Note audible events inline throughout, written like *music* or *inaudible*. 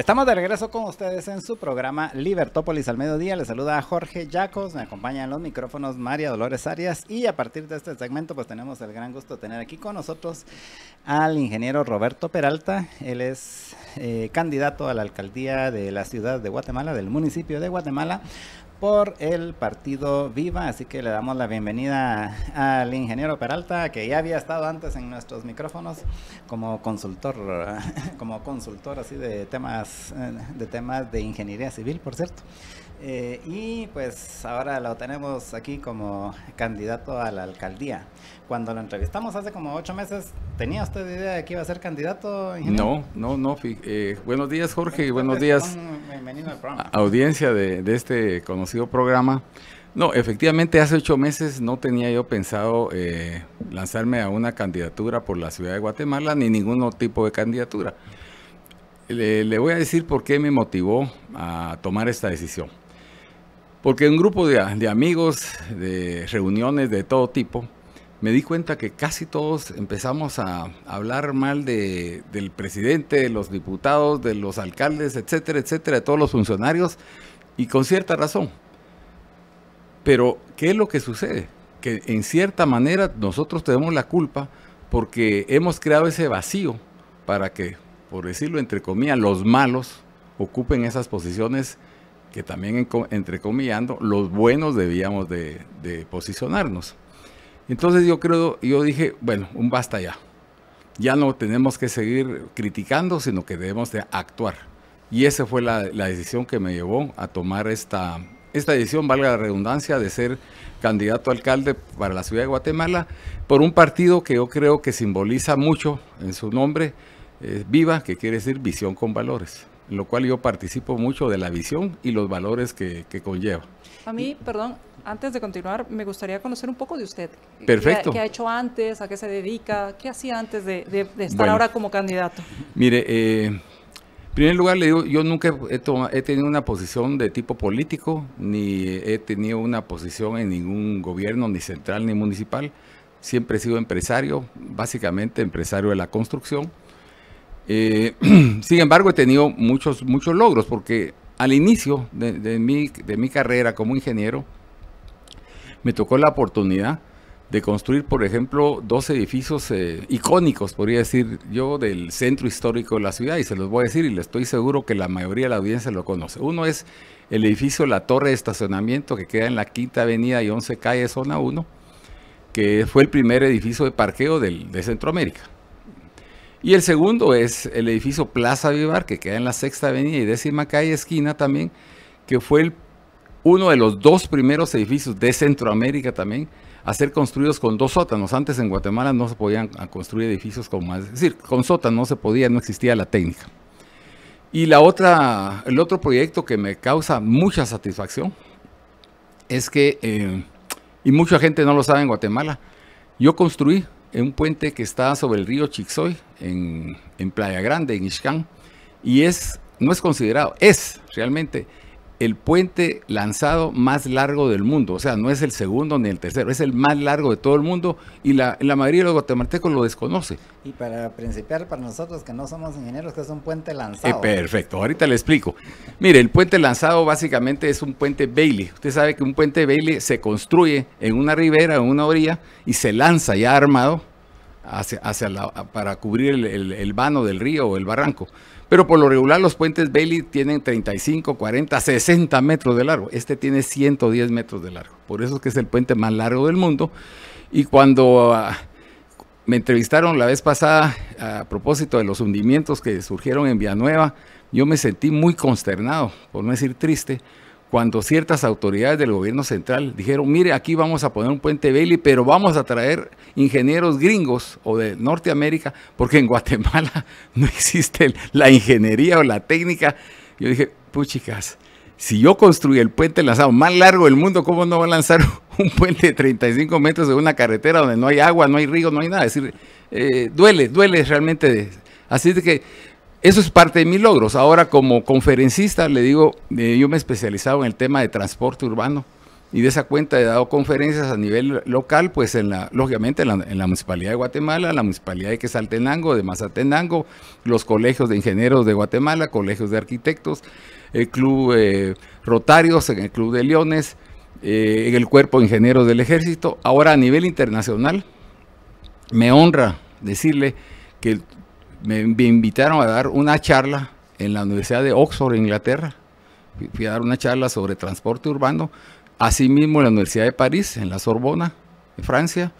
Estamos de regreso con ustedes en su programa Libertópolis al mediodía. Les saluda Jorge Yacos, me acompaña en los micrófonos María Dolores Arias y a partir de este segmento pues tenemos el gran gusto de tener aquí con nosotros al ingeniero Roberto Peralta. Él es eh, candidato a la alcaldía de la ciudad de Guatemala, del municipio de Guatemala, por el partido Viva, así que le damos la bienvenida al ingeniero Peralta, que ya había estado antes en nuestros micrófonos como consultor, *laughs* como consultor así de temas eh, de temas de ingeniería civil, por cierto. Eh, y pues ahora lo tenemos aquí como candidato a la alcaldía. Cuando lo entrevistamos hace como ocho meses, ¿tenía usted idea de que iba a ser candidato? No, no, no. Eh, buenos días, Jorge, y buenos pues, días. Bienvenido al programa. Audiencia de, este conocido programa. No, efectivamente, hace ocho meses no tenía yo pensado eh, lanzarme a una candidatura por la ciudad de Guatemala ni ningún tipo de candidatura. le voy a decir por qué me motivó a tomar esta decisión. Porque un grupo de, amigos, de reuniones de todo tipo, me di cuenta que casi todos empezamos a hablar mal del presidente, de los diputados, de los alcaldes, etcétera, etcétera, de todos los funcionarios, y con cierta razón. Pero, ¿qué es lo que sucede? Que en cierta manera nosotros tenemos la culpa porque hemos creado ese vacío para que, por decirlo entre comillas, los malos ocupen esas posiciones que también entrecomillando, los buenos debíamos de, posicionarnos. Entonces yo creo, yo dije, bueno, un basta ya. Ya no tenemos que seguir criticando, sino que debemos de actuar. Y esa fue la, decisión que me llevó a tomar esta, esta decisión, valga la redundancia, de ser candidato a alcalde para la ciudad de Guatemala por un partido que yo creo que simboliza mucho en su nombre, eh, Viva, que quiere decir visión con valores lo cual yo participo mucho de la visión y los valores que, conlleva. A mí, perdón, antes de continuar, me gustaría conocer un poco de usted. Perfecto. ¿Qué, ha hecho antes? ¿A qué se dedica? ¿Qué hacía antes de, estar ahora como candidato? Mire, eh, en primer lugar le digo, yo nunca he, tenido una posición de tipo político, ni he tenido una posición en ningún gobierno, ni central, ni municipal. Siempre he sido empresario, básicamente empresario de la construcción eh, *clears throat* sin embargo, he tenido muchos, muchos logros porque al inicio de, mi, de mi carrera como ingeniero, me tocó la oportunidad de construir, por ejemplo, dos edificios eh, icónicos, podría decir yo, del centro histórico de la ciudad, y se los voy a decir, y le estoy seguro que la mayoría de la audiencia lo conoce. Uno es el edificio La Torre de Estacionamiento, que queda en la Quinta Avenida y 11 Calle, Zona 1, que fue el primer edificio de parqueo de Centroamérica. Y el segundo es el edificio Plaza Vivar, que queda en la Sexta Avenida y décima calle esquina también, que fue uno de los dos primeros edificios de Centroamérica también a ser construidos con dos sótanos. Antes en Guatemala no se podían ah, construir edificios con más, es decir, con sótanos no se podía, no existía la técnica. Y la otra, el otro proyecto que me causa mucha satisfacción es que, eh, y mucha gente no lo sabe en Guatemala, yo construí es un puente que está sobre el río Chixoy, en, en Playa Grande, en Ixcán, y es, no es considerado, es realmente el puente lanzado más largo del mundo. O sea, no es el segundo ni el tercero, es el más largo de todo el mundo y la, mayoría de los guatemaltecos lo desconoce. Y para principiar, para nosotros que no somos ingenieros, que es un puente lanzado. Eh, perfecto, ahorita le explico. Mire, el puente lanzado básicamente es un puente Bailey. Usted sabe que un puente Bailey se construye en una ribera, en una orilla y se lanza ya armado hacia, hacia para cubrir el vano del río o el barranco. Pero por lo regular los puentes Bailey tienen 35, 40, 60 metros de largo. Este tiene 110 metros de largo. Por eso es que es el puente más largo del mundo. Y cuando ah, me entrevistaron la vez pasada a propósito de los hundimientos que surgieron en Villanueva, yo me sentí muy consternado, por no decir triste, cuando ciertas autoridades del gobierno central dijeron, mire, aquí vamos a poner un puente Bailey, pero vamos a traer ingenieros gringos o de Norteamérica, porque en Guatemala *laughs* no existe la ingeniería o la técnica. Yo dije, puchicas, si yo construí el puente lanzado más largo del mundo, ¿cómo no va a lanzar *laughs* un puente de 35 metros de una carretera donde no hay agua, no hay río, no hay nada? Es decir, eh, duele, duele realmente. Así de que eso es parte de mis logros. Ahora como conferencista, le digo, eh, yo me he especializado en el tema de transporte urbano y de esa cuenta he dado conferencias a nivel local, pues en la, lógicamente en la, Municipalidad de Guatemala, la Municipalidad de Quesaltenango, de Mazatenango, los colegios de ingenieros de Guatemala, colegios de arquitectos, el Club eh, Rotarios, en el Club de Leones, eh, en el Cuerpo de Ingenieros del Ejército. Ahora a nivel internacional, me honra decirle que me, invitaron a dar una charla en la Universidad de Oxford, Inglaterra. Fui a dar una charla sobre transporte urbano. Asimismo, en la Universidad de París, en la Sorbona, en Francia.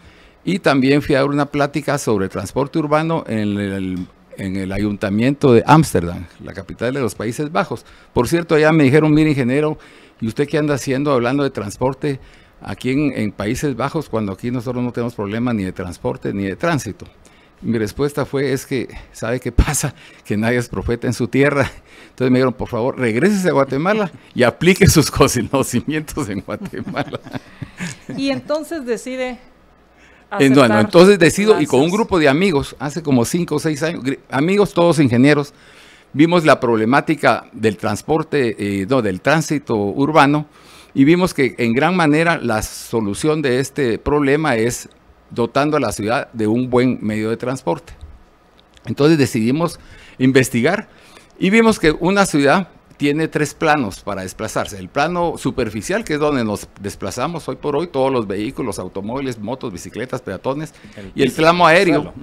Y también fui a dar una plática sobre transporte urbano en el, ayuntamiento de Ámsterdam, la capital de los Países Bajos. Por cierto, allá me dijeron, mire ingeniero, ¿y usted qué anda haciendo hablando de transporte aquí en, en Países Bajos cuando aquí nosotros no tenemos problemas ni de transporte ni de tránsito? Mi respuesta fue, es que, ¿sabe qué pasa? *laughs* Que nadie es profeta en su tierra. Entonces me dijeron, por favor, regrésese a Guatemala y aplique sus *laughs* conocimientos en Guatemala. y entonces decide... entonces decido, y con un grupo de amigos, hace como cinco o seis años, amigos todos ingenieros, vimos la problemática del transporte, eh, no, del tránsito urbano, y vimos que en gran manera la solución de este problema es dotando a la ciudad de un buen medio de transporte. Entonces decidimos investigar y vimos que una ciudad tiene tres planos para desplazarse. El plano superficial, que es donde nos desplazamos hoy por hoy, todos los vehículos, automóviles, motos, bicicletas, peatones, y el tramo aéreo,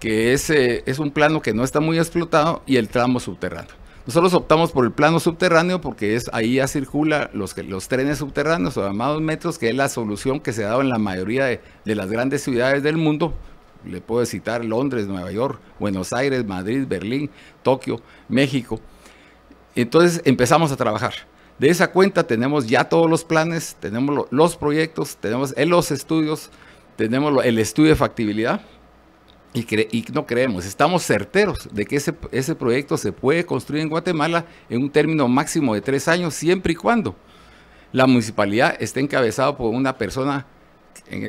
que eh, es un plano que no está muy explotado, y el tramo subterráneo. Nosotros optamos por el plano subterráneo porque es, ahí ya circula los, trenes subterráneos o llamados metros, que es la solución que se ha dado en la mayoría de las grandes ciudades del mundo. Le puedo citar Londres, Nueva York, Buenos Aires, Madrid, Berlín, Tokio, México. Entonces empezamos a trabajar. De esa cuenta tenemos ya todos los planes, tenemos los proyectos, tenemos eh, los estudios, tenemos el estudio de factibilidad, y, no creemos, estamos certeros de que ese, ese, proyecto se puede construir en Guatemala en un término máximo de tres años, siempre y cuando la municipalidad esté encabezada por una persona,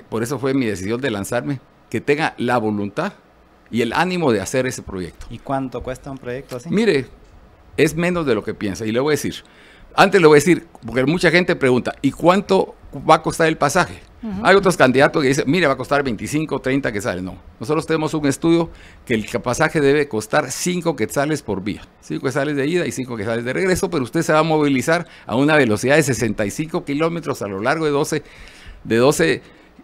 por eso fue mi decisión de lanzarme, que tenga la voluntad y el ánimo de hacer ese proyecto. ¿Y cuánto cuesta un proyecto así? Mire, es menos de lo que piensa, y le voy a decir, antes le voy a decir, porque mucha gente pregunta, ¿y cuánto va a costar el pasaje? Hay otros candidatos que dicen, mire, va a costar 25, 30 quetzales. No, nosotros tenemos un estudio que el pasaje debe costar 5 quetzales por vía. 5 quetzales de ida y 5 quetzales de regreso, pero usted se va a movilizar a una velocidad de 65 kilómetros a lo largo de 12, de 12,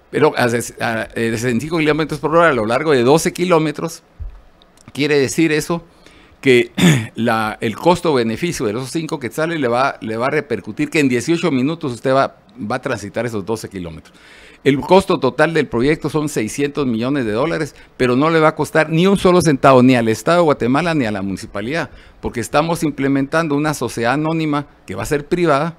pero 65 eh, kilómetros por hora a lo largo de 12 kilómetros. Quiere decir eso que *clears throat* el costo-beneficio de esos 5 quetzales le va, le va a repercutir que en 18 minutos usted va, va a transitar esos 12 kilómetros. El costo total del proyecto son 600 millones de dólares, pero no le va a costar ni un solo centavo ni al Estado de Guatemala ni a la municipalidad, porque estamos implementando una sociedad anónima que va a ser privada,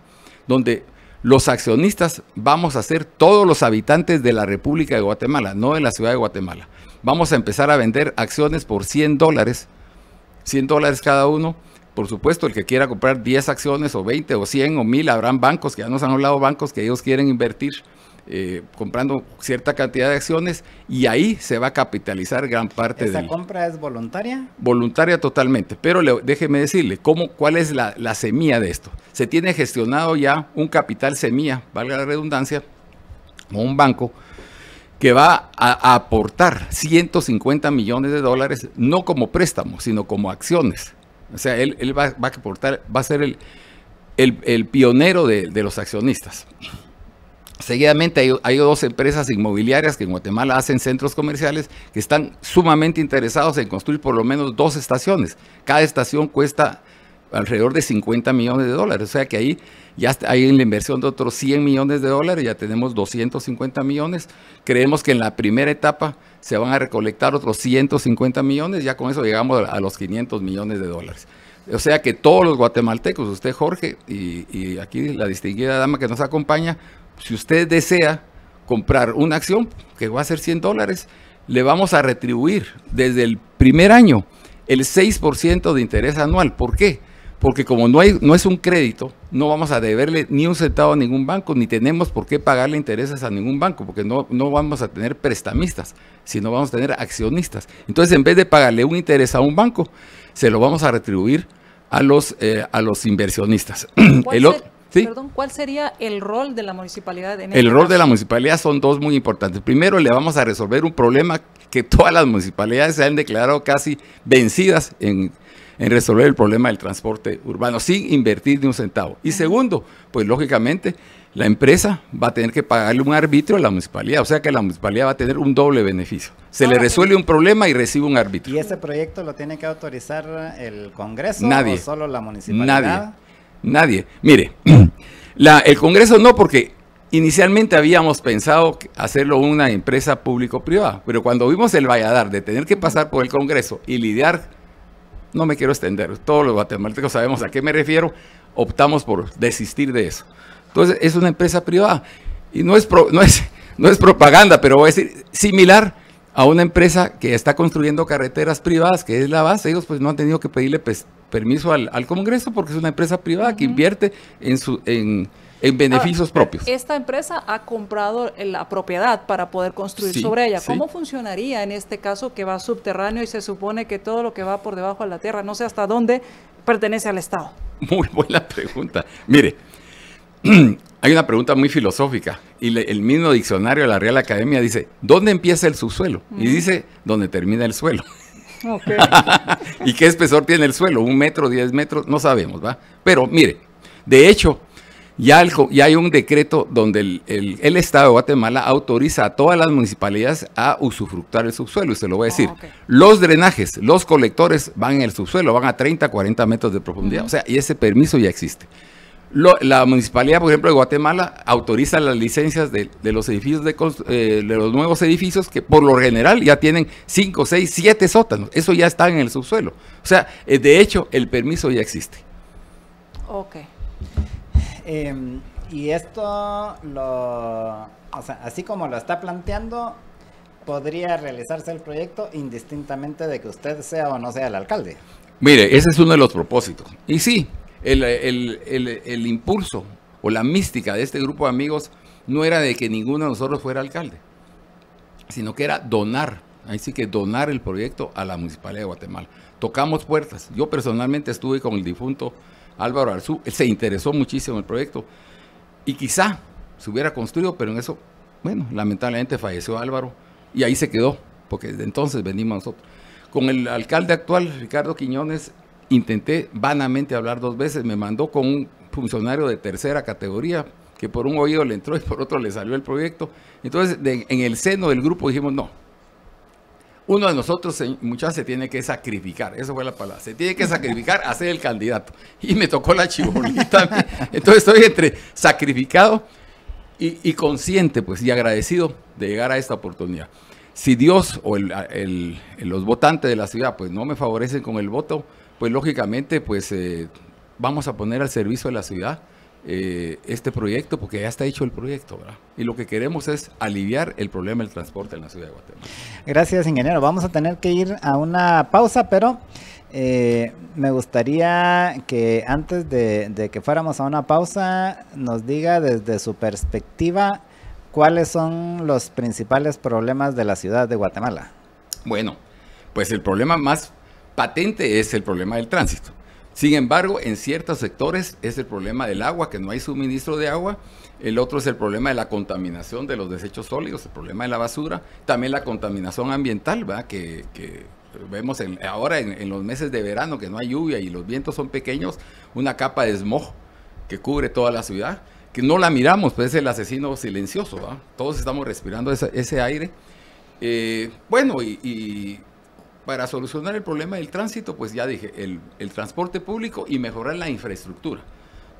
donde los accionistas vamos a ser todos los habitantes de la República de Guatemala, no de la ciudad de Guatemala. Vamos a empezar a vender acciones por 100 dólares 100 dólares cada uno. Por supuesto, el que quiera comprar 10 acciones o 20 o 100 o 1000, habrán bancos que ya nos han hablado bancos que ellos quieren invertir eh, comprando cierta cantidad de acciones y ahí se va a capitalizar gran parte de... ¿Esa compra es voluntaria? Voluntaria totalmente, pero déjeme decirle, ¿cómo, ¿cuál es la, la semilla de esto? Se tiene gestionado ya un capital semilla, valga la redundancia, o un banco, que va a, aportar 150 millones de dólares, no como préstamo, sino como acciones. O sea, él, va, a aportar, va a ser el, pionero de, los accionistas. Seguidamente hay, hay, dos empresas inmobiliarias que en Guatemala hacen centros comerciales que están sumamente interesados en construir por lo menos dos estaciones. Cada estación cuesta alrededor de 50 millones de dólares. O sea que ahí ya hay en la inversión de otros 100 millones de dólares, ya tenemos 250 millones. Creemos que en la primera etapa se van a recolectar otros 150 millones, ya con eso llegamos a los 500 millones de dólares. O sea que todos los guatemaltecos, usted Jorge y aquí la distinguida dama que nos acompaña, si usted desea comprar una acción que va a ser 100 dólares, le vamos a retribuir desde el primer año el 6% de interés anual. ¿Por qué? porque como no, es un crédito, no vamos a deberle ni un centavo a ningún banco, ni tenemos por qué pagarle intereses a ningún banco, porque no, no vamos a tener prestamistas, sino vamos a tener accionistas. Entonces, en vez de pagarle un interés a un banco, se lo vamos a retribuir a los, eh, a los inversionistas. *clears throat* ¿Cuál, el, perdón, ¿Cuál sería el rol de la municipalidad? En el, el este rol de la municipalidad son dos muy importantes. Primero, le vamos a resolver un problema que todas las municipalidades se han declarado casi vencidas en, en resolver el problema del transporte urbano sin invertir ni un centavo. Y segundo, pues lógicamente la empresa va a tener que pagarle un árbitro a la municipalidad, o sea que la municipalidad va a tener un doble beneficio. Se le resuelve un problema y recibe un árbitro. ¿Y ese proyecto lo tiene que autorizar el Congreso nadie, solo la municipalidad? Nadie. Nadie. Mire, *clears throat* el Congreso no, porque Inicialmente habíamos pensado hacerlo una empresa público-privada, pero cuando vimos el Valladar de tener que pasar por el Congreso y lidiar no me quiero extender, todos los guatemaltecos sabemos a qué me refiero, optamos por desistir de eso. Entonces, es una empresa privada y no es, no es, no es propaganda, pero es similar a una empresa que está construyendo carreteras privadas, que es la base, ellos pues no han tenido que pedirle pues, permiso al, al, Congreso porque es una empresa privada que invierte en su, en, en beneficios ah, propios. Esta empresa ha comprado la propiedad para poder construir sobre ella. ¿Cómo funcionaría en este caso que va subterráneo y se supone que todo lo que va por debajo de la tierra, no sé hasta dónde, pertenece al Estado? *laughs* Muy buena pregunta. Mire, *clears throat* hay una pregunta muy filosófica y el mismo diccionario de la Real Academia dice, ¿dónde empieza el subsuelo? Y mm. dice, ¿dónde termina el suelo? *laughs* *laughs* ¿Y qué espesor tiene el suelo? ¿Un metro, diez metros? No sabemos, ¿va? Pero mire, de hecho, ya, hay un decreto donde el, Estado de Guatemala autoriza a todas las municipalidades a usufructar el subsuelo. Y se lo voy a decir. Ah, los drenajes, los colectores van en el subsuelo, van a 30, 40 metros de profundidad. O sea, y ese permiso ya existe. la municipalidad, por ejemplo, de Guatemala autoriza las licencias de, los edificios de, eh, de, los nuevos edificios que por lo general ya tienen 5, 6, 7 sótanos. Eso ya está en el subsuelo. O sea, eh, de hecho, el permiso ya existe. Ok. Em, y esto lo. O sea, así como lo está planteando, podría realizarse el proyecto indistintamente de que usted sea o no sea el alcalde. Mire, ese es uno de los propósitos. Y sí, el, el impulso o la mística de este grupo de amigos no era de que ninguno de nosotros fuera alcalde, sino que era donar, ahí que donar el proyecto a la Municipalidad de Guatemala. Tocamos puertas. Yo personalmente estuve con el difunto Álvaro Arzú, él se interesó muchísimo en el proyecto y quizá se hubiera construido, pero en eso, bueno, lamentablemente falleció Álvaro y ahí se quedó, porque desde entonces venimos nosotros. Con el alcalde actual, Ricardo Quiñones, intenté vanamente hablar dos veces, me mandó con un funcionario de tercera categoría, que por un oído le entró y por otro le salió el proyecto. Entonces, en el seno del grupo dijimos, no, uno de nosotros, eh, muchachos, se tiene que sacrificar. eso fue la palabra. Se tiene que sacrificar a ser el candidato. Y me tocó la chibolita. Entonces estoy entre sacrificado y, consciente, pues, y agradecido de llegar a esta oportunidad. Si Dios o los votantes de la ciudad, pues, no me favorecen con el voto, pues, lógicamente, pues, eh, vamos a poner al servicio de la ciudad eh, este proyecto porque ya está hecho el proyecto, ¿verdad? Y lo que queremos es aliviar el problema del transporte en la ciudad de Guatemala. Gracias, ingeniero. Vamos a tener que ir a una pausa, pero eh, me gustaría que antes de, de que fuéramos a una pausa, nos diga desde su perspectiva cuáles son los principales problemas de la ciudad de Guatemala. Bueno, pues el problema más patente es el problema del tránsito. Sin embargo, en ciertos sectores es el problema del agua, que no hay suministro de agua. El otro es el problema de la contaminación de los desechos sólidos, el problema de la basura. También la contaminación ambiental, Que, vemos ahora en, los meses de verano, que no hay lluvia y los vientos son pequeños, una capa de smog que cubre toda la ciudad, que no la miramos, pues es el asesino silencioso. Todos estamos respirando ese, aire. Eh, bueno, y para solucionar el problema del tránsito, pues ya dije, el, transporte público y mejorar la infraestructura.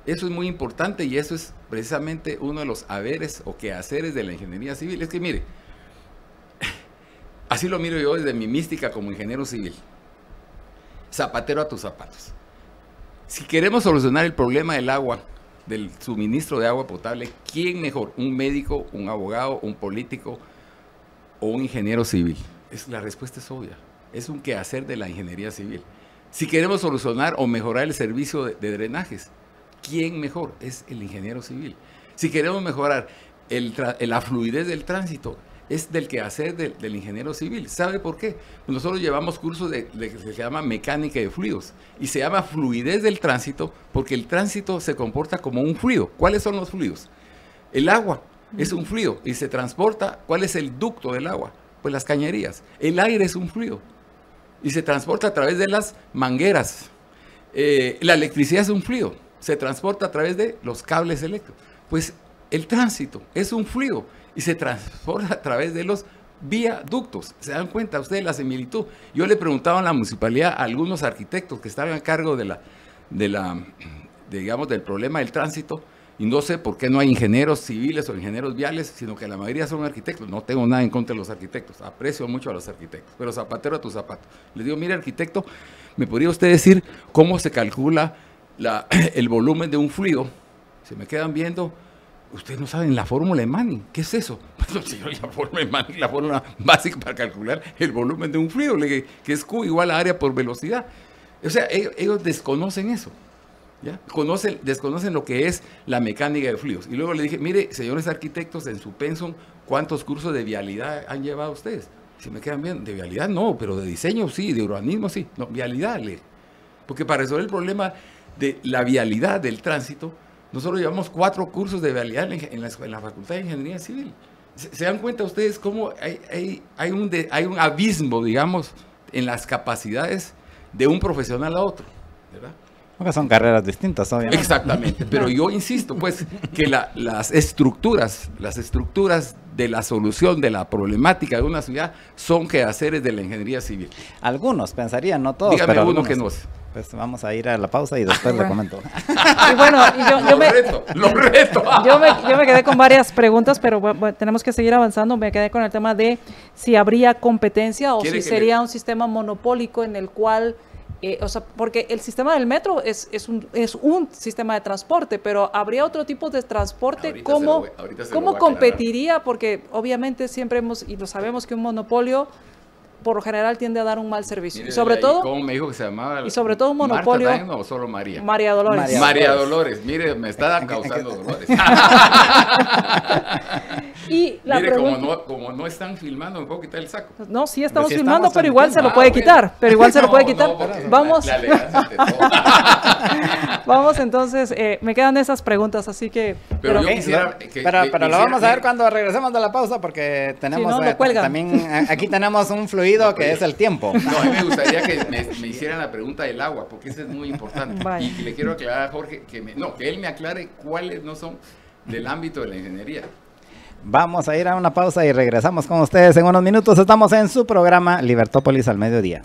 Eso es muy importante y eso es precisamente uno de los haberes o quehaceres de la ingeniería civil. Es que mire, así lo miro yo desde mi mística como ingeniero civil. Zapatero a tus zapatos. Si queremos solucionar el problema del agua, del suministro de agua potable, ¿quién mejor? ¿Un médico, un abogado, un político o un ingeniero civil? Es, la respuesta es obvia es un quehacer de la ingeniería civil. Si queremos solucionar o mejorar el servicio de, drenajes, ¿quién mejor? Es el ingeniero civil. Si queremos mejorar la fluidez del tránsito, es del quehacer del, ingeniero civil. ¿Sabe por qué? Pues nosotros llevamos cursos de, de, que se llama mecánica de fluidos y se llama fluidez del tránsito porque el tránsito se comporta como un fluido. ¿Cuáles son los fluidos? El agua es un fluido y se transporta. ¿Cuál es el ducto del agua? Pues las cañerías. El aire es un fluido y se transporta a través de las mangueras. Eh, la electricidad es un fluido, se transporta a través de los cables eléctricos. Pues el tránsito es un fluido y se transporta a través de los viaductos. ¿Se dan cuenta ustedes la similitud? Yo le preguntaba a la municipalidad a algunos arquitectos que estaban a cargo de la, de la digamos, del problema del tránsito y no sé por qué no hay ingenieros civiles o ingenieros viales, sino que la mayoría son arquitectos. No tengo nada en contra de los arquitectos, aprecio mucho a los arquitectos, pero zapatero a tu zapato. Le digo, mire arquitecto, ¿me podría usted decir cómo se calcula *clears throat* el volumen de un fluido? Se me quedan viendo, ustedes no saben la fórmula de Manning. ¿Qué es eso? *laughs* Bueno, la fórmula de Manning, la fórmula básica para calcular el volumen de un fluido, que es Q igual a área por velocidad. O sea, e-, ellos desconocen eso. ¿ya? Conocen, desconocen lo que es la mecánica de fluidos. Y luego le dije, mire, señores arquitectos, en su pensum, ¿cuántos cursos de vialidad han llevado ustedes? Si me quedan bien, de vialidad no, pero de diseño sí, de urbanismo sí. No, vialidad, le. Porque para resolver el problema de la vialidad del tránsito, nosotros llevamos cuatro cursos de vialidad en la, Facultad de Ingeniería Civil. ¿Se, dan cuenta ustedes cómo hay, hay, hay, un hay un abismo, digamos, en las capacidades de un profesional a otro? ¿Verdad? son carreras distintas, obviamente. Exactamente, pero yo insisto, pues, que las estructuras, las estructuras de la solución de la problemática de una ciudad son quehaceres de la ingeniería civil. Algunos pensarían, no todos. pero algunos. que no Pues vamos a ir a la pausa y después le comento. y bueno, yo, lo me, lo yo, me, quedé con varias preguntas, pero tenemos que seguir avanzando. Me quedé con el tema de si habría competencia o si sería un sistema monopólico en el cual eh, o sea, porque el sistema del metro es, es, un, es un sistema de transporte, pero habría otro tipo de transporte. como ¿cómo competiría? Porque obviamente siempre hemos, y lo sabemos que un monopolio por lo general tiende a dar un mal servicio. y sobre todo, ¿Cómo me dijo que se llamaba? Y sobre todo un monopolio. Marta solo María? María Dolores. María, Dolores. mire, me está causando dolores. *laughs* *laughs* y la mire, pregunta... como, no, como no están filmando, me puedo quitar el saco. Pues no, pues sí estamos filmando, pero igual se lo puede ah, quitar. Pero igual se lo *laughs* puede quitar. Vamos. vamos entonces, eh, me quedan esas preguntas, así que... Pero, pero, yo quisiera, pero, lo vamos a ver cuando regresemos de la pausa, porque tenemos... no, eh, también eh, aquí tenemos un fluido que es el tiempo. *laughs* No, a mí me gustaría que me, hicieran la pregunta del agua, porque eso es muy importante. Y, le quiero aclarar a Jorge, que, no, que él me aclare cuáles no son del ámbito de la ingeniería. Vamos a ir a una pausa y regresamos con ustedes en unos minutos. Estamos en su programa Libertópolis al mediodía.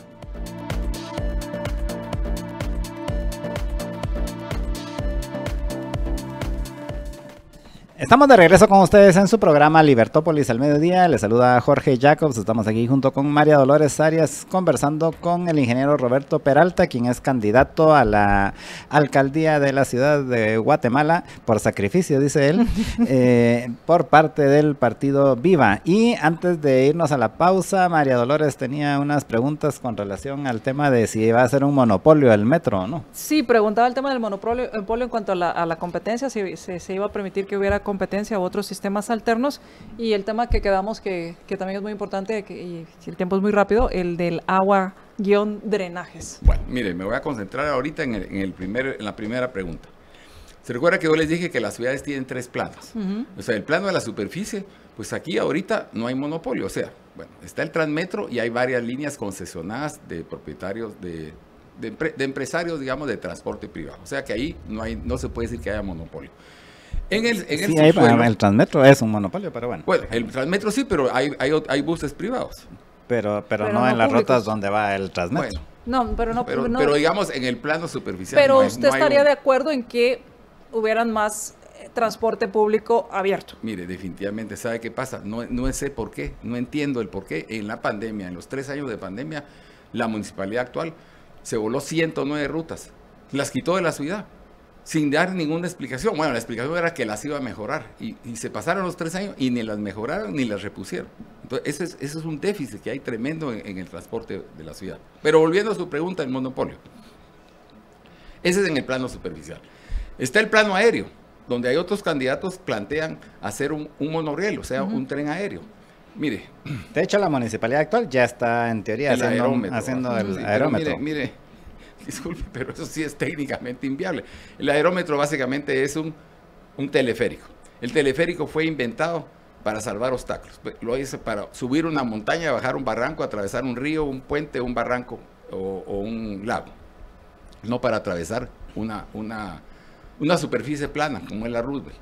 Estamos de regreso con ustedes en su programa Libertópolis al mediodía. Les saluda Jorge Jacobs. Estamos aquí junto con María Dolores Arias conversando con el ingeniero Roberto Peralta, quien es candidato a la alcaldía de la ciudad de Guatemala por sacrificio, dice él, *laughs* eh, por parte del partido Viva. Y antes de irnos a la pausa, María Dolores tenía unas preguntas con relación al tema de si iba a ser un monopolio el metro o no. Sí, preguntaba el tema del monopolio eh, en cuanto a la, competencia, si se iba a permitir que hubiera competencia u otros sistemas alternos. Y el tema que quedamos, que, también es muy importante, que, y el tiempo es muy rápido, el del agua guión drenajes. Bueno, mire, me voy a concentrar ahorita en, el, primer, en la primera pregunta. ¿Se recuerda que yo les dije que las ciudades tienen tres planos? O sea, el plano de la superficie, pues aquí ahorita no hay monopolio. O sea, bueno, está el Transmetro y hay varias líneas concesionadas de propietarios, de, de empresarios, digamos, de transporte privado. O sea que ahí no, hay, no se puede decir que haya monopolio. En ah, el, Transmetro es un monopolio, pero bueno. Bueno, pues, el Transmetro sí, pero hay, hay, hay buses privados. Pero, pero, no, en las rutas donde va el Transmetro. no, pero no, pero, pero digamos en el plano superficial. Pero usted estaría de acuerdo en que hubieran más eh, transporte público abierto. Mire, definitivamente, ¿sabe qué pasa? No, no sé por qué, no entiendo el por qué. En la pandemia, en los tres años de pandemia, la municipalidad actual se voló 109 rutas, las quitó de la ciudad sin dar ninguna explicación. Bueno, la explicación era que las iba a mejorar y, se pasaron los tres años y ni las mejoraron ni las repusieron. Entonces, ese es, un déficit que hay tremendo en, el transporte de la ciudad. Pero volviendo a su pregunta el monopolio, ese es en el plano superficial. Está el plano aéreo, donde hay otros candidatos plantean hacer un, un monorriel, o sea, un tren aéreo. Mire. De hecho, la municipalidad actual ya está, en teoría, haciendo, el aerómetro. Mire, mire, *laughs* disculpe, pero eso sí es técnicamente inviable. El aerómetro básicamente es un, teleférico. El teleférico fue inventado para salvar obstáculos. Pues, lo hice para subir una montaña, bajar un barranco, atravesar un río, un puente, un barranco o, un lago. No para atravesar una, una, una superficie plana como es la Roosevelt.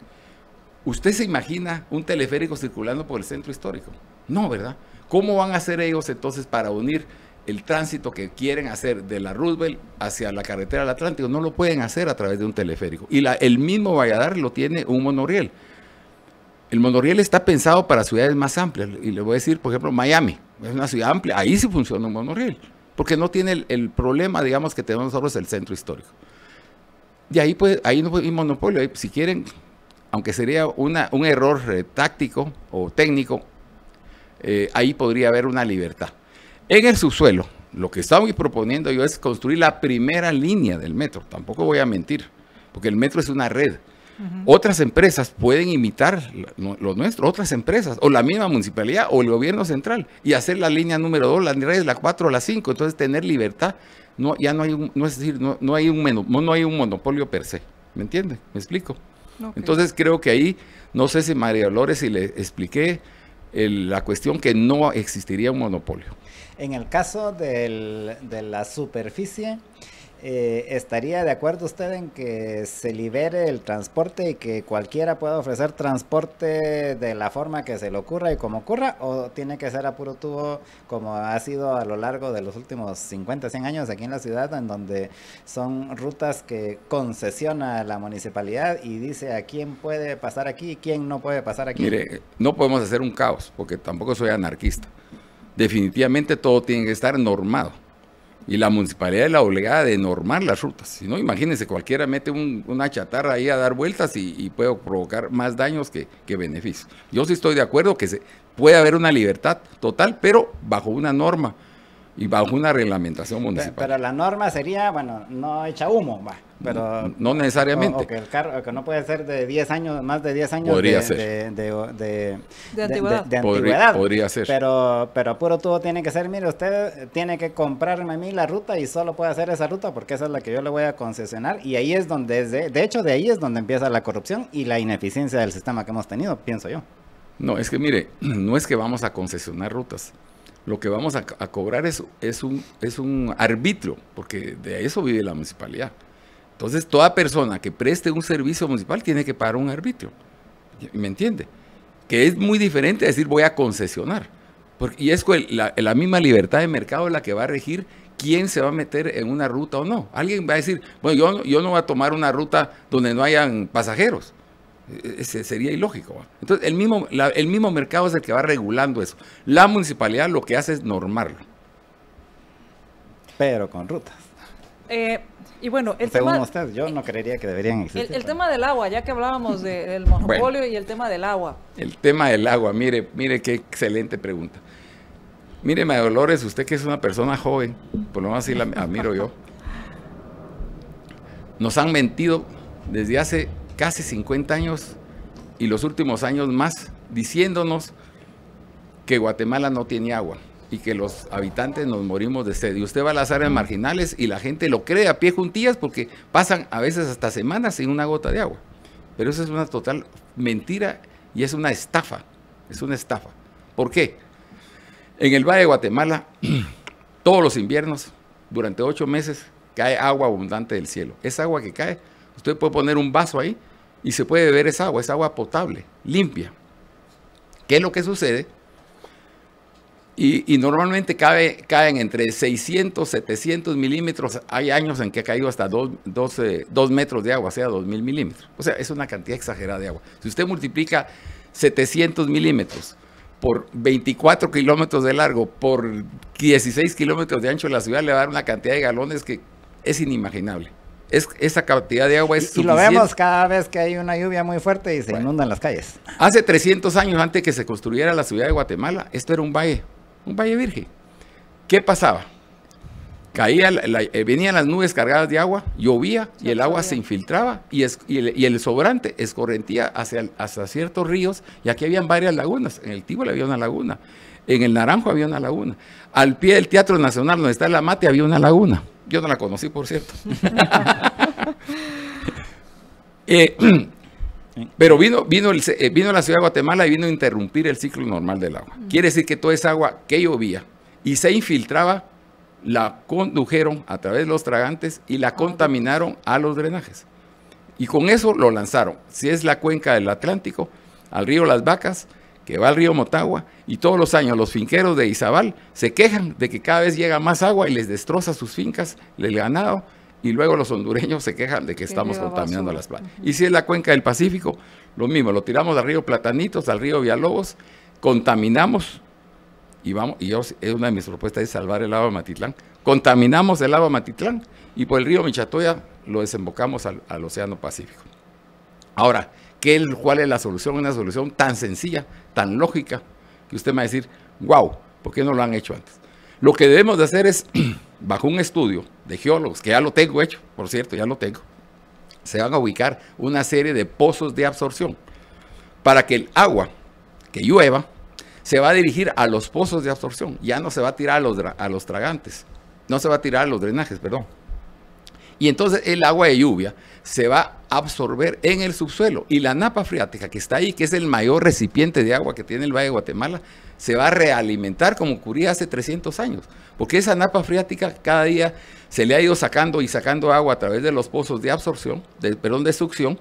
¿Usted se imagina un teleférico circulando por el centro histórico? No, ¿verdad? ¿Cómo van a hacer ellos entonces para unir el tránsito que quieren hacer de la Roosevelt hacia la carretera del Atlántico. No lo pueden hacer a través de un teleférico. Y el mismo Valladolid lo tiene un monorriel. El monorriel está pensado para ciudades más amplias. Y le voy a decir, por ejemplo, Miami. Es una ciudad amplia. Ahí sí funciona un monorriel. Porque no tiene el, problema, digamos, que tenemos nosotros el centro histórico. Y ahí, pues, ahí no hay monopolio. si quieren, aunque sería un error eh, táctico o técnico, eh, ahí podría haber una libertad. En el subsuelo, lo que estamos proponiendo yo es construir la primera línea del metro. Tampoco voy a mentir, porque el metro es una red. Otras empresas pueden imitar lo, nuestro, otras empresas, o la misma municipalidad o el gobierno central, y hacer la línea número dos, la red, la o la 5. Entonces, tener libertad, no, ya no hay un, no es decir, no, hay un no hay un monopolio per se. ¿Me entiende? ¿Me explico? Entonces, creo que ahí, no sé si María Dolores, si le expliqué la cuestión que no existiría un monopolio. En el caso de la superficie, eh, ¿estaría de acuerdo usted en que se libere el transporte y que cualquiera pueda ofrecer transporte de la forma que se le ocurra y como ocurra? ¿O tiene que ser a puro tubo como ha sido a lo largo de los últimos 50, 100 años aquí en la ciudad, en donde son rutas que concesiona la municipalidad y dice a quién puede pasar aquí y quién no puede pasar aquí? Mire, no podemos hacer un caos porque tampoco soy anarquista definitivamente todo tiene que estar normado. Y la municipalidad es la obligada de normar las rutas. Si no, imagínense, cualquiera mete un, una chatarra ahí a dar vueltas y, puede provocar más daños que, beneficios. Yo sí estoy de acuerdo que se, puede haber una libertad total, pero bajo una norma y bajo una reglamentación municipal. Pero, pero la norma sería, bueno, no echa humo, va. Pero, no ah, necesariamente. el carro, que no puede ser de 10 años, más de 10 años de, antigüedad. Podría, ser. Pero, pero puro todo tiene que ser, mire, usted tiene que comprarme a mí la ruta y solo puede hacer esa ruta porque esa es la que yo le voy a concesionar. Y ahí es donde, de hecho, de ahí es donde empieza la corrupción y la ineficiencia del sistema que hemos tenido, pienso yo. No, es que mire, *clears throat* no es que vamos a concesionar rutas lo que vamos a, cobrar es, es, un, es un arbitrio, porque de eso vive la municipalidad. Entonces, toda persona que preste un servicio municipal tiene que pagar un arbitrio. ¿Me entiende? Que es muy diferente a decir voy a concesionar. Porque, y es la, misma libertad de mercado la que va a regir quién se va a meter en una ruta o no. Alguien va a decir, bueno, yo, no, yo no voy a tomar una ruta donde no hayan pasajeros. E, e, ese sería ilógico. Entonces, el mismo, el mismo mercado es el que va regulando eso. La municipalidad lo que hace es normarlo. Pero con rutas. Eh, y bueno, el Según tema, yo no creería que deberían existir. El, tema del agua, ya que hablábamos *laughs* del monopolio y el tema del agua. El tema del agua, mire, mire qué excelente pregunta. Mire, María Dolores, usted que es una persona joven, por lo menos así la admiro yo, nos han mentido desde hace casi 50 años y los últimos años más, diciéndonos que Guatemala no tiene agua y que los habitantes nos morimos de sed. Y usted va a las áreas marginales y la gente lo cree a pie juntillas porque pasan a veces hasta semanas sin una gota de agua. Pero eso es una total mentira y es una estafa. Es una estafa. ¿Por qué? En el Valle de Guatemala, *clears throat* todos los inviernos, durante ocho meses, cae agua abundante del cielo. es agua que cae, usted puede poner un vaso ahí y se puede beber esa agua, es agua potable, limpia. ¿Qué es lo que sucede? Y, normalmente caen entre 600, 700 milímetros. Hay años en que ha caído hasta 2, metros de agua, o sea, 2000 milímetros. O sea, es una cantidad exagerada de agua. Si usted multiplica 700 milímetros por 24 kilómetros de largo, por 16 kilómetros de ancho, de la ciudad le va a dar una cantidad de galones que es inimaginable. Es, esa cantidad de agua es suficiente. Y lo vemos cada vez que hay una lluvia muy fuerte y se inundan las calles. Hace 300 años antes que se construyera la ciudad de Guatemala, esto era un valle, un valle virgen. ¿Qué pasaba? Caía eh, venían las nubes cargadas de agua, llovía y el agua se infiltraba y, y, el, sobrante escorrentía hacia, ciertos ríos y aquí habían varias lagunas. En el Tíbal había una laguna, en el Naranjo había una laguna, al pie del Teatro Nacional donde está la Mate había una laguna. Yo no la conocí, por cierto. *laughs* *laughs* Eh, *clears throat* Pero vino, vino, eh, vino la ciudad de Guatemala y vino a interrumpir el ciclo normal del agua. Quiere decir que toda esa agua que llovía y se infiltraba, la condujeron a través de los tragantes y la ah, contaminaron a los drenajes. Y con eso lo lanzaron. Si es la cuenca del Atlántico, al río Las Vacas, que va al río Motagua, y todos los años los finqueros de Izabal se quejan de que cada vez llega más agua y les destroza sus fincas, el ganado, y luego los hondureños se quejan de que estamos contaminando las playas. Y si es la cuenca del Pacífico, lo mismo, lo tiramos al río Platanitos, al río Vialobos, contaminamos, y vamos, y yo, es una de mis propuestas es salvar el agua Matitlán, contaminamos el agua Matitlán y por el río Michatoya lo desembocamos al, Océano Pacífico. Ahora, ¿qué, ¿cuál es la solución? Una solución tan sencilla, tan lógica, que usted me va a decir, wow, ¿por qué no lo han hecho antes? Lo que debemos de hacer es *clears throat* bajo un estudio de geólogos, que ya lo tengo hecho, por cierto, ya lo tengo, se van a ubicar una serie de pozos de absorción para que el agua que llueva se va a dirigir a los pozos de absorción, ya no se va a tirar a los, a los tragantes, no se va a tirar a los drenajes, perdón. Y entonces el agua de lluvia se va a absorber en el subsuelo y la napa freática que está ahí, que es el mayor recipiente de agua que tiene el Valle de Guatemala, se va a realimentar como ocurría hace 300 años, porque esa napa freática cada día se le ha ido sacando y sacando agua a través de los pozos de absorción, perdón, de succión,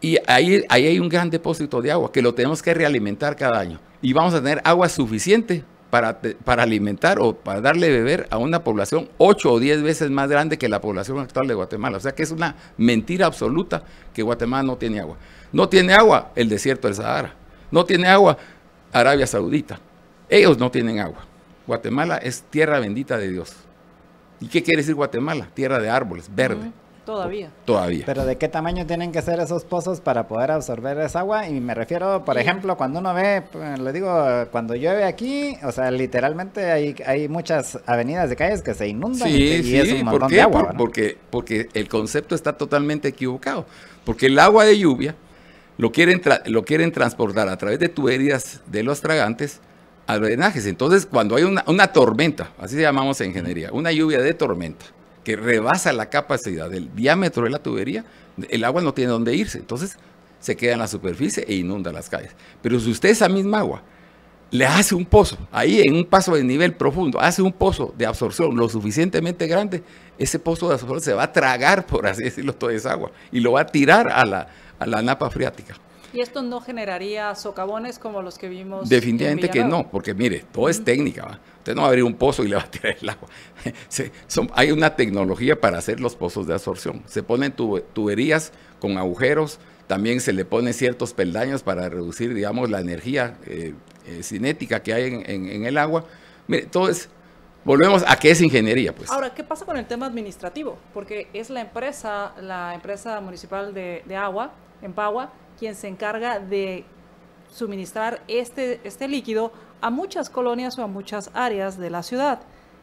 y ahí, ahí hay un gran depósito de agua que lo tenemos que realimentar cada año y vamos a tener agua suficiente para, alimentar o para darle beber a una población 8 o 10 veces más grande que la población actual de Guatemala. O sea que es una mentira absoluta que Guatemala no tiene agua. No tiene agua el desierto del Sahara. No tiene agua Arabia Saudita. Ellos no tienen agua. Guatemala es tierra bendita de Dios. ¿Y qué quiere decir Guatemala? Tierra de árboles, verde. Todavía. Todavía. Pero ¿de qué tamaño tienen que ser esos pozos para poder absorber esa agua? Y me refiero, por ejemplo, cuando uno ve, pues, le digo, cuando llueve aquí, o sea, literalmente hay, hay muchas avenidas de calles que se inundan y, es un montón ¿Por qué? de agua. porque, porque el concepto está totalmente equivocado. Porque el agua de lluvia lo quieren, lo quieren transportar a través de tuberías de los tragantes a drenajes. Entonces, cuando hay una, una tormenta, así se llamamos en ingeniería, una lluvia de tormenta que rebasa la capacidad del diámetro de la tubería, el agua no tiene dónde irse. Entonces se queda en la superficie e inunda las calles. Pero si usted esa misma agua le hace un pozo, ahí en un paso de nivel profundo, hace un pozo de absorción lo suficientemente grande, ese pozo de absorción se va a tragar, por así decirlo, toda esa agua y lo va a tirar a la, napa freática. ¿Y esto no generaría socavones como los que vimos? Definitivamente que no, porque mire, todo es técnica no abrir un pozo y le va a tirar el agua. *laughs* hay una tecnología para hacer los pozos de absorción. Se ponen tuberías con agujeros, también se le ponen ciertos peldaños para reducir, digamos, la energía eh, eh, cinética que hay en, el agua. Mire, todo Volvemos a qué es ingeniería, pues. Ahora, ¿qué pasa con el tema administrativo? Porque es la empresa, la empresa municipal de, de agua, Pagua, quien se encarga de suministrar este, este líquido a muchas colonias o a muchas áreas de la ciudad.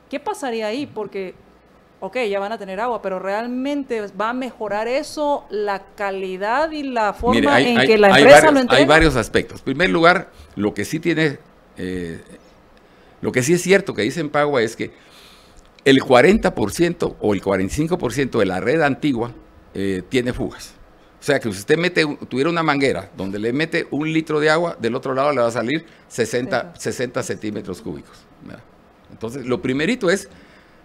¿Qué pasaría ahí? Porque, ok, ya van a tener agua, pero realmente va a mejorar eso la calidad y la forma en que la empresa lo Hay varios aspectos. En primer lugar, lo que sí tiene, eh, lo que sí es cierto que dicen Pagua es que el 40% o el 45% de la red antigua eh, tiene fugas. O sea que si usted mete, tuviera una manguera donde le mete un litro de agua, del otro lado le va a salir 60, 60 centímetros cúbicos. Entonces, lo primerito es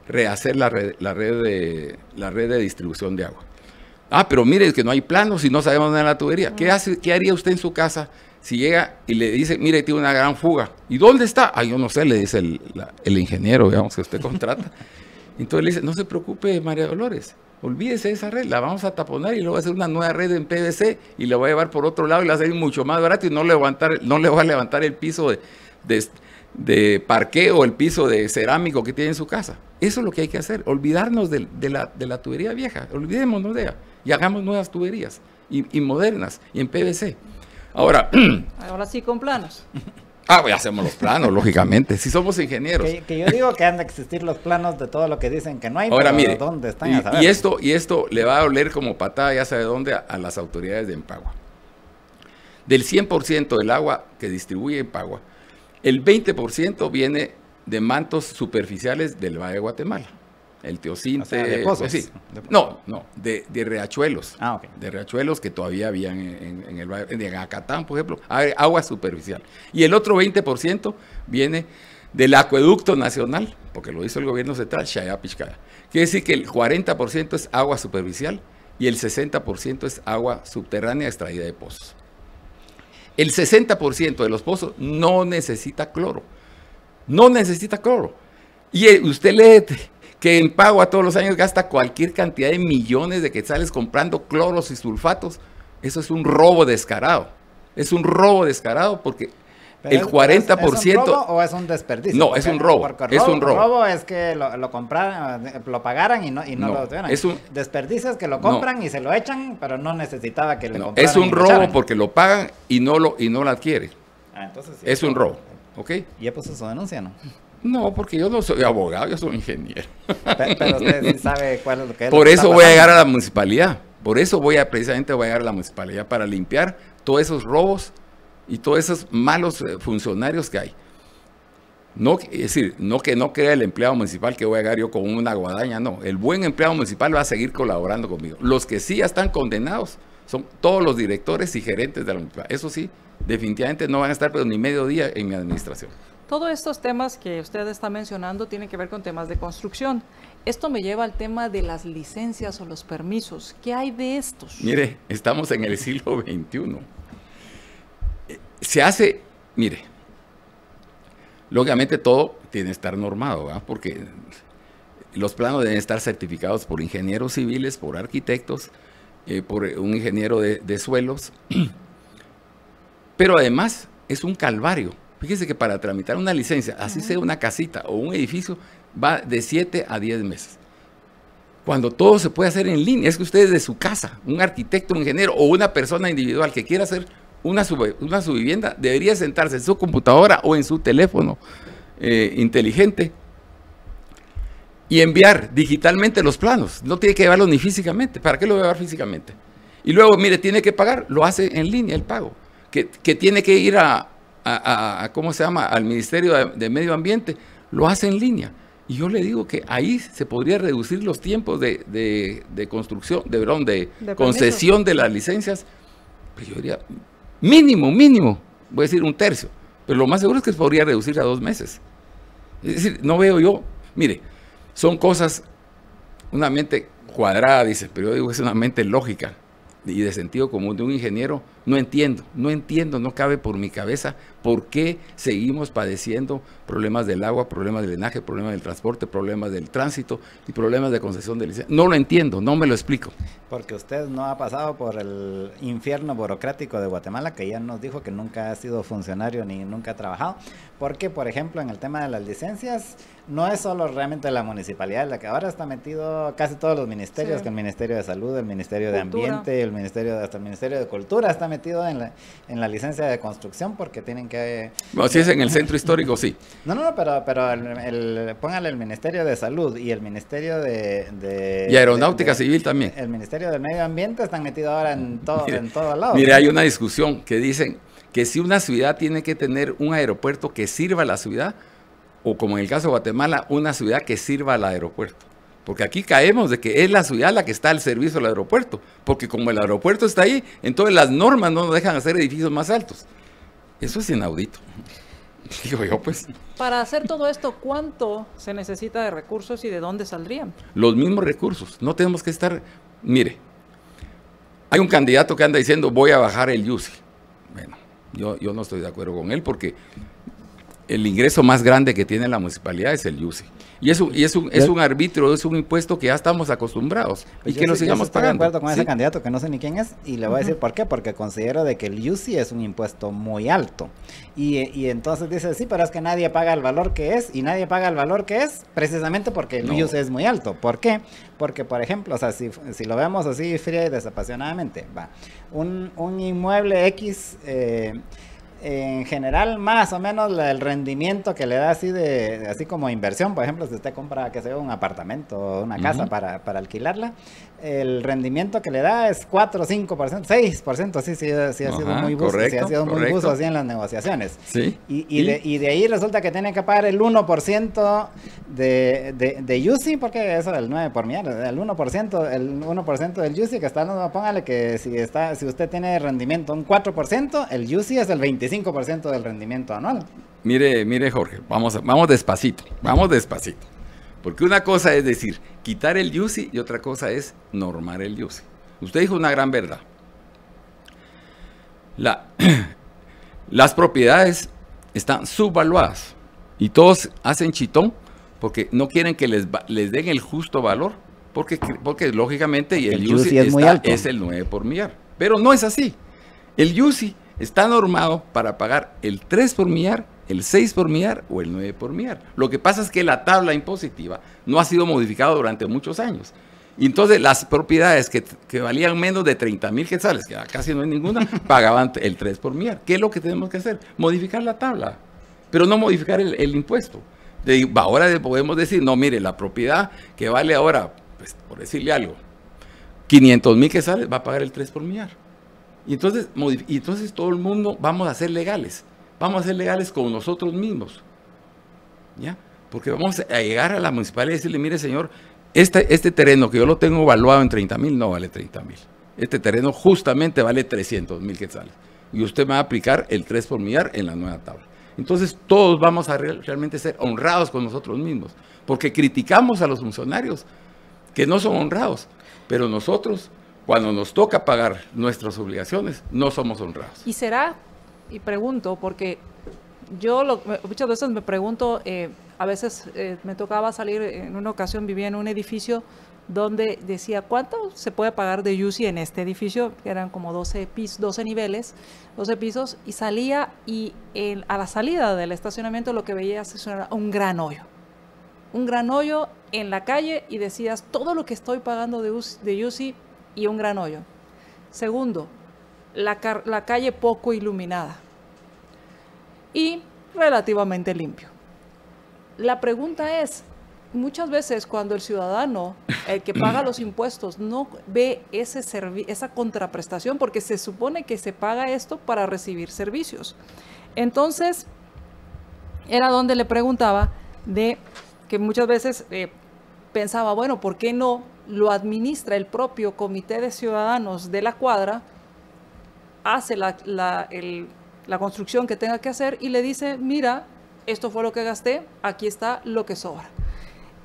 rehacer la red, la, red de, la red de distribución de agua. Ah, pero mire, que no hay planos y no sabemos dónde es la tubería. ¿Qué, hace, ¿Qué haría usted en su casa si llega y le dice, mire, tiene una gran fuga? ¿Y dónde está? Ah, yo no sé, le dice el, el ingeniero, digamos, que usted *laughs* contrata. Entonces le dice, no se preocupe, María Dolores. Olvídese de esa red, la vamos a taponar y luego va a hacer una nueva red en PVC y la voy a llevar por otro lado y la va mucho más barato y no le, levantar, no le va a levantar el piso de, de, o el piso de cerámico que tiene en su casa. Eso es lo que hay que hacer, olvidarnos de, la, tubería vieja, olvidémonos de ella y hagamos nuevas tuberías y, y modernas y en PVC. Ahora, *clears throat* ahora sí con planos. *laughs* Ah, pues hacemos los planos, lógicamente, si somos ingenieros. Que, yo digo que han de existir los planos de todo lo que dicen que no hay, Ahora, mire, ¿dónde están? Y, esto, y esto le va a doler como patada, ya sabe dónde, a, a las autoridades de Empagua. Del 100% del agua que distribuye Empagua, el 20% viene de mantos superficiales del Valle de Guatemala. El teocino de pozos, eh, pues No, no, de, riachuelos. Ah, De riachuelos que todavía habían en, el barrio, en Acatán, por ejemplo, ah, eh, agua superficial. Y el otro 20% viene del acueducto nacional, porque lo hizo el gobierno central, Chayapichcaya. Quiere decir que el 40% es agua superficial y el 60% es agua subterránea extraída de pozos. El 60% de los pozos no necesita cloro. No necesita cloro. Y eh, usted lee que en pago a todos los años gasta cualquier cantidad de millones de sales comprando cloros y sulfatos. Eso es un robo descarado. Es un robo descarado porque el 40%... Es, ¿Es un robo o es un desperdicio? No, es un robo. es un robo. es que lo, lo pagaran y no, lo tuvieran. desperdicio es que lo compran y se lo echan, pero no necesitaba que le no, Es un robo porque lo pagan y no lo, y no lo adquieren. Ah, entonces es un robo. Y Ya puso su denuncia, ¿no? No, porque yo no soy abogado, yo soy ingeniero. Pero, usted sí sabe cuál es lo que es. Por eso voy a llegar a la municipalidad. Por eso voy a, precisamente voy a llegar a la municipalidad para limpiar todos esos robos y todos esos malos eh, funcionarios que hay. No, es decir, no que no crea el empleado municipal que voy a llegar yo con una guadaña, no. El buen empleado municipal va a seguir colaborando conmigo. Los que sí ya están condenados son todos los directores y gerentes de la municipalidad. Eso sí, definitivamente no van a estar pero ni medio día en mi administración. Todos estos temas que usted está mencionando tienen que ver con temas de construcción. Esto me lleva al tema de las licencias o los permisos. ¿Qué hay de estos? Mire, estamos en el siglo XXI. Se hace, mire, lógicamente todo tiene que estar normado, ¿verdad? porque los planos deben estar certificados por ingenieros civiles, por arquitectos, eh, por un ingeniero de suelos. *clears throat* Pero además es un calvario Fíjese que para tramitar una licencia, así sea una casita o un edificio, va de 7 a 10 meses. Cuando todo se puede hacer en línea, es que ustedes de su casa, un arquitecto, un ingeniero o una persona individual que quiera hacer una, subvivienda, debería sentarse en su computadora o en su teléfono eh, inteligente y enviar digitalmente los planos. No tiene que llevarlos ni físicamente. ¿Para qué lo va a llevar físicamente? Y luego, mire, tiene que pagar, lo hace en línea el pago. que tiene que ir a, a, ¿cómo se llama?, al Ministerio de, Medio Ambiente, lo hace en línea. Y yo le digo que ahí se podría reducir los tiempos de, construcción, de, concesión de las licencias. Pues yo diría, mínimo, mínimo, voy a decir un tercio, pero lo más seguro es que se podría reducir a dos meses. Es decir, no veo yo, mire, son cosas, una mente cuadrada, dice pero yo digo es una mente lógica y de sentido común de un ingeniero no entiendo, no entiendo, no cabe por mi cabeza por qué seguimos padeciendo problemas del agua, problemas del drenaje, problemas del transporte, problemas del tránsito y problemas de concesión de licencias No lo entiendo, no me lo explico. Porque usted no ha pasado por el infierno burocrático de Guatemala, que ya nos dijo que nunca ha sido funcionario ni nunca ha trabajado. Porque, por ejemplo, en el tema de las licencias, no es solo realmente la municipalidad la que ahora está metido casi todos los ministerios, que el Ministerio de Salud, el Ministerio de Ambiente, el Ministerio hasta el Ministerio de Cultura están metido en la, en la licencia de construcción porque tienen que... Bueno, si es en el centro histórico, sí. *laughs* No, no, pero, pero el, póngale el Ministerio de Salud y el Ministerio de... y Aeronáutica Civil también. El Ministerio del Medio Ambiente están metidos ahora en todo, *laughs* en todo lado. Mire, hay una discusión que dicen que si una ciudad tiene que tener un aeropuerto que sirva a la ciudad, o como en el caso de Guatemala, una ciudad que sirva al aeropuerto. Porque aquí caemos de que es la ciudad la que está al servicio del aeropuerto. Porque como el aeropuerto está ahí, entonces las normas no nos dejan hacer edificios más altos. Eso es inaudito. *laughs* Digo yo, pues. Para hacer todo esto, ¿cuánto se necesita de recursos y de dónde saldrían? Los mismos recursos. No tenemos que estar. Mire, hay un candidato que anda diciendo voy a bajar el UCI. Bueno, yo, yo no estoy de acuerdo con él porque el ingreso más grande que tiene la municipalidad es el UCI. Y es un, y es un, es un arbitrio, es un impuesto que ya estamos acostumbrados y pues que no sigamos yo estoy de acuerdo con ese candidato que no sé ni quién es y le voy a decir por qué, porque considero de que el UCI es un impuesto muy alto. Y, entonces dice, sí, pero es que nadie paga el valor que es y nadie paga el valor que es precisamente porque el UCI es muy alto. ¿Por qué? Porque, por ejemplo, si, lo vemos así fría y desapasionadamente, va, un, inmueble X... Eh, en general más o menos el rendimiento que le da así de así como inversión, por ejemplo, si usted compra que sea un apartamento o una casa para, alquilarla, el rendimiento que le da es 4, 5%, 6%, sí, sí, sí ha sido muy buzo, sí, ha sido muy buzo así en las negociaciones. Sí. Y, De, ahí resulta que tiene que pagar el 1% de, de, de UCI, porque eso el 9 por mierda, el 1%, el 1% del UCI que está, no, póngale que si está, si usted tiene rendimiento un 4%, el UCI es el 25% del rendimiento anual. Mire, mire Jorge, vamos, vamos despacito, vamos despacito. Porque una cosa es decir, quitar el YUSI y otra cosa es normar el YUSI. Usted dijo una gran verdad. *clears throat* las propiedades están subvaluadas y todos hacen chitón porque no quieren que les, les den el justo valor porque, porque lógicamente el, el es, es, el 9 por millar. Pero no es así. El YUSI está normado para pagar el 3 por millar el 6 por millar o el 9 por millar. Lo que pasa es que la tabla impositiva no ha sido modificada durante muchos años. Y entonces las propiedades que, valían menos de 30 mil quetzales, que casi no hay ninguna, *laughs* pagaban el 3 por millar. ¿Qué es lo que tenemos que hacer? Modificar la tabla, pero no modificar el, impuesto. De, ahora podemos decir, no, mire, la propiedad que vale ahora, pues, por decirle algo, 500 mil quetzales, va a pagar el 3 por millar. Y entonces, y entonces todo el mundo vamos a ser legales vamos a ser legales con nosotros mismos. ¿Ya? Porque vamos a llegar a la municipalidad y decirle, mire señor, este, este terreno que yo lo tengo evaluado en 30 mil, no vale 30 mil. Este terreno justamente vale 300 mil quetzales. Y usted va a aplicar el 3 por millar en la nueva tabla. Entonces todos vamos a realmente ser honrados con nosotros mismos. Porque criticamos a los funcionarios que no son honrados. Pero nosotros, cuando nos toca pagar nuestras obligaciones, no somos honrados. ¿Y será y pregunto porque yo lo, muchas veces me pregunto, eh, a veces eh, me tocaba salir, en una ocasión vivía en un edificio donde decía, ¿cuánto se puede pagar de UCI en este edificio? Que eran como 12, pis, 12 niveles, 12 pisos, y salía y a la salida del estacionamiento lo que veía era un gran hoyo. Un gran hoyo en la calle y decías, todo lo que estoy pagando de de y un gran hoyo. Segundo, la, calle poco iluminada y relativamente limpio. La pregunta es, muchas veces cuando el ciudadano, el que paga los impuestos, no ve ese esa contraprestación, porque se supone que se paga esto para recibir servicios. Entonces, era donde le preguntaba de que muchas veces eh, pensaba, bueno, ¿por qué no lo administra el propio comité de ciudadanos de la cuadra? hace la, construcción que tenga que hacer y le dice, mira, esto fue lo que gasté, aquí está lo que sobra.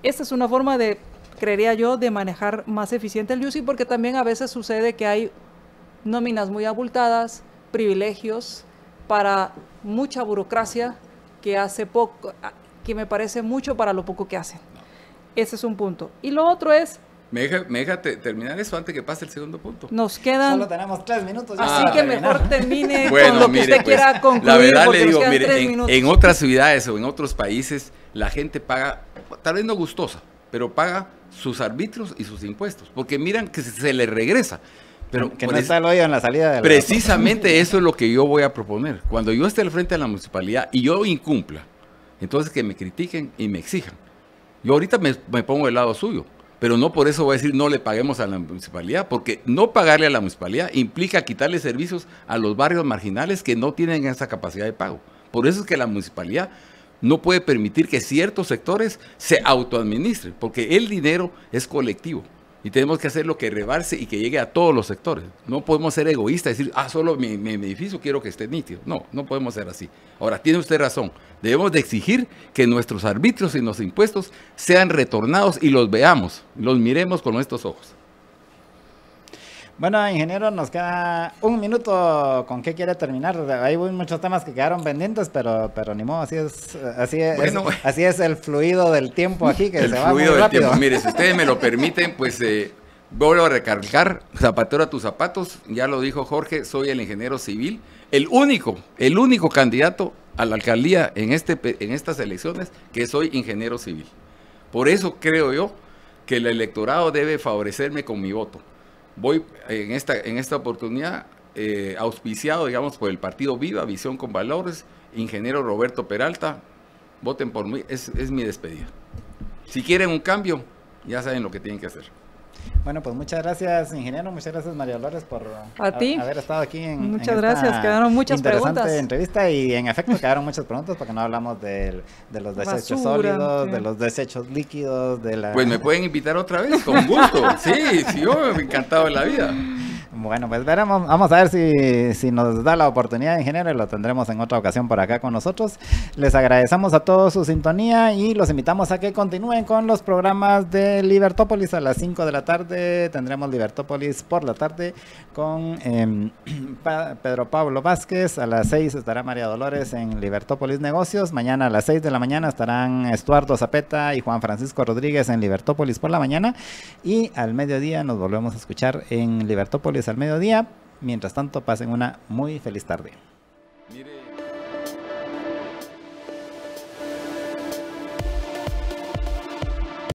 Esta es una forma de, creería yo, de manejar más eficiente el UCI porque también a veces sucede que hay nóminas muy abultadas, privilegios para mucha burocracia que hace poco, que me parece mucho para lo poco que hacen. Ese es un punto. Y lo otro es me deja, terminar eso antes que pase el segundo punto. Nos quedan. Solo tenemos tres minutos. así que mejor termine *laughs* con lo que usted pues, quiera concluir. La verdad le digo, mire, en, otras ciudades o en otros países, la gente paga, tal vez no gustosa, pero paga sus árbitros y sus impuestos, porque miran que se, les regresa. Pero que no está el la salida de la Precisamente *laughs* eso es lo que yo voy a proponer. Cuando yo esté al frente de la municipalidad y yo incumpla, entonces que me critiquen y me exijan. Yo ahorita me, me pongo del lado suyo pero no por eso voy a decir no le paguemos a la municipalidad, porque no pagarle a la municipalidad implica quitarle servicios a los barrios marginales que no tienen esa capacidad de pago. Por eso es que la municipalidad no puede permitir que ciertos sectores se autoadministren, porque el dinero es colectivo. Y tenemos que hacer lo que rebarse y que llegue a todos los sectores. No podemos ser egoístas y decir, ah, solo mi, edificio quiero que esté nítido. No, no podemos ser así. Ahora, tiene usted razón. Debemos de exigir que nuestros arbitrios y los impuestos sean retornados y los veamos, los miremos con nuestros ojos. Bueno, ingeniero, nos queda un minuto. ¿Con qué quiere terminar? Hay muchos temas que quedaron pendientes, pero, pero ni modo, así es, así es, así es el fluido del tiempo aquí que se va fluido Del tiempo. Mire, si ustedes me lo permiten, pues eh, vuelvo a recargar, zapatero a tus zapatos. Ya lo dijo Jorge, soy el ingeniero civil, el único, el único candidato a la alcaldía en este, en estas elecciones que soy ingeniero civil. Por eso creo yo que el electorado debe favorecerme con mi voto voy en esta, en esta oportunidad eh, auspiciado, digamos, por el partido Viva, Visión con Valores, ingeniero Roberto Peralta, voten por mí, es mi despedida. Si quieren un cambio, ya saben lo que tienen que hacer. Bueno, pues muchas gracias, ingeniero. Muchas gracias, María Dolores, por haber estado aquí en. Muchas gracias, quedaron muchas interesante entrevista y en efecto quedaron muchas preguntas porque no hablamos de, los desechos sólidos, de los desechos líquidos, de la. Pues me pueden invitar otra vez, con gusto. sí, sí, yo me encantado de la vida. Bueno, pues veremos, vamos a ver si, nos da la oportunidad, ingeniero, y lo tendremos en otra ocasión por acá con nosotros. Les agradecemos a todos su sintonía y los invitamos a que continúen con los programas de Libertópolis a las 5 de la tarde. Tendremos Libertópolis por la tarde con em, *clears throat* Pedro Pablo Vázquez. A las 6 estará María Dolores en Libertópolis Negocios. Mañana a las 6 de la mañana estarán Estuardo Zapeta y Juan Francisco Rodríguez en Libertópolis por la mañana. Y al mediodía nos volvemos a escuchar en Libertópolis mediodía. Mientras tanto, pasen una muy feliz tarde.